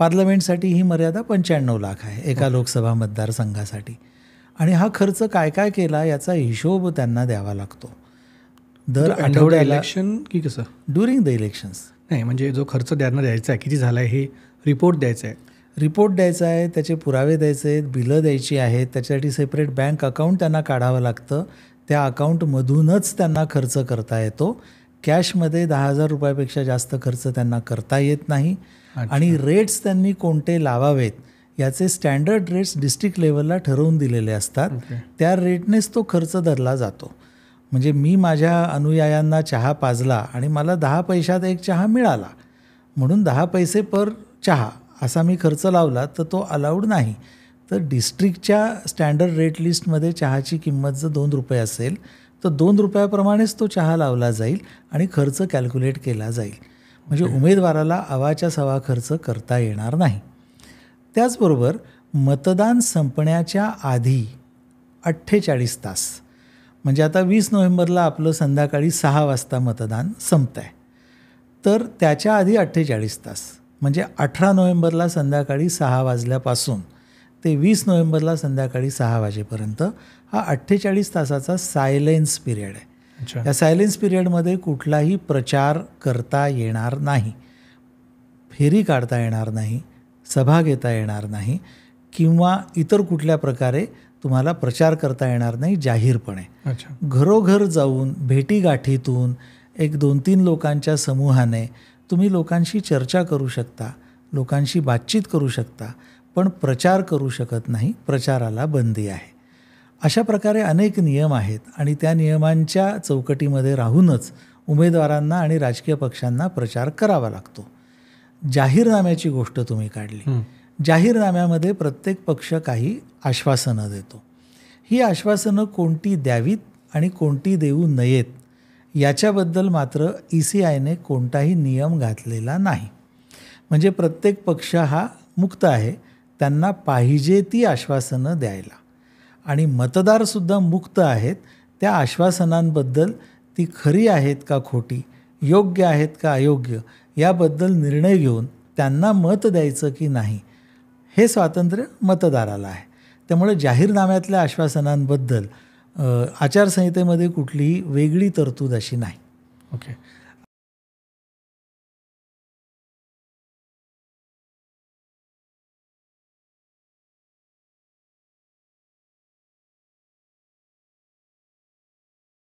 पार्लमेंटसाठी ही मर्यादा पंच्याण्णव लाख आहे एका लोकसभा मतदारसंघासाठी आणि हा खर्च काय काय केला याचा हिशोब त्यांना द्यावा लागतो दर म्हणजे आठवड्या इलेक्शन की कसं ड्युरिंग द इलेक्शन्स नाही म्हणजे जो खर्च त्यांना द्यायचा आहे किती झाला आहे हे रिपोर्ट द्यायचा आहे रिपोर्ट द्यायचा आहे त्याचे पुरावे द्यायचे आहेत बिलं द्यायची आहेत त्याच्यासाठी सेपरेट बँक अकाउंट त्यांना काढावं लागतं त्या अकाउंटमधूनच त्यांना खर्च करता येतो कॅशमध्ये दहा हजार रुपयापेक्षा जास्त खर्च त्यांना करता येत नाही आणि रेट्स त्यांनी कोणते लावावेत याचे स्टँडर्ड रेट्स डिस्ट्रिक्ट लेवलला ठरवून दिलेले असतात त्या रेटनेच तो खर्च धरला जातो म्हणजे मी माझ्या अनुयायांना चहा पाजला आणि मला दहा पैशात एक चहा मिळाला म्हणून दहा पैसे पर चहा असा मी खर्च लावला तर तो अलाउड नाही तर डिस्ट्रिक्टच्या स्टँडर्ड रेट लिस्टमध्ये चहाची किंमत जर दोन रुपये असेल तर दोन रुपयाप्रमाणेच तो चहा लावला जाईल आणि खर्च कॅल्क्युलेट केला जाईल म्हणजे उमेदवाराला अवाच्या सवा खर्च करता येणार नाही त्याचबरोबर मतदान संपण्याच्या आधी अठ्ठेचाळीस तास म्हणजे आता वीस नोव्हेंबरला आपलं संध्याकाळी सहा वाजता मतदान संपत आहे तर त्याच्या आधी अठ्ठेचाळीस तास म्हणजे अठरा नोव्हेंबरला संध्याकाळी सहा वाजल्यापासून ते वीस नोव्हेंबरला संध्याकाळी सहा वाजेपर्यंत हा अठ्ठेचाळीस तासाचा सायलेन्स पिरियड आहे या सायलेन्स पिरियडमध्ये कुठलाही प्रचार करता येणार नाही फेरी काढता येणार नाही सभा घेता येणार नाही किंवा इतर कुठल्या प्रकारे तुम्हाला प्रचार करता येणार नाही जाहीरपणे घरोघर जाऊन भेटीगाठीतून एक दोन तीन लोकांच्या समूहाने तुम्ही लोकांशी चर्चा करू शकता लोकांशी बातचीत करू शकता पण प्रचार करू शकत नाही प्रचाराला बंदी आहे अशा प्रकारे अनेक नियम आहेत आणि त्या नियमांच्या चौकटीमध्ये राहूनच उमेदवारांना आणि राजकीय पक्षांना प्रचार करावा लागतो जाहीरनाम्याची गोष्ट तुम्ही काढली जाहीरनाम्यामध्ये प्रत्येक पक्ष काही आश्वासनं देतो ही आश्वासनं कोणती द्यावीत आणि कोणती देऊ नयेत याच्याबद्दल मात्र ई सी आयने कोणताही नियम घातलेला नाही म्हणजे प्रत्येक पक्ष हा मुक्त आहे त्यांना पाहिजे ती आश्वासनं द्यायला आणि मतदारसुद्धा मुक्त आहेत त्या आश्वासनांबद्दल ती खरी आहेत का खोटी योग्य आहेत का अयोग्य याबद्दल निर्णय घेऊन त्यांना मत द्यायचं की नाही हे स्वातंत्र्य मतदाराला आहे त्यामुळे जाहीरनाम्यातल्या आश्वासनांबद्दल आचारसंहितेमध्ये कुठलीही वेगळी तरतूद अशी नाही ओके okay.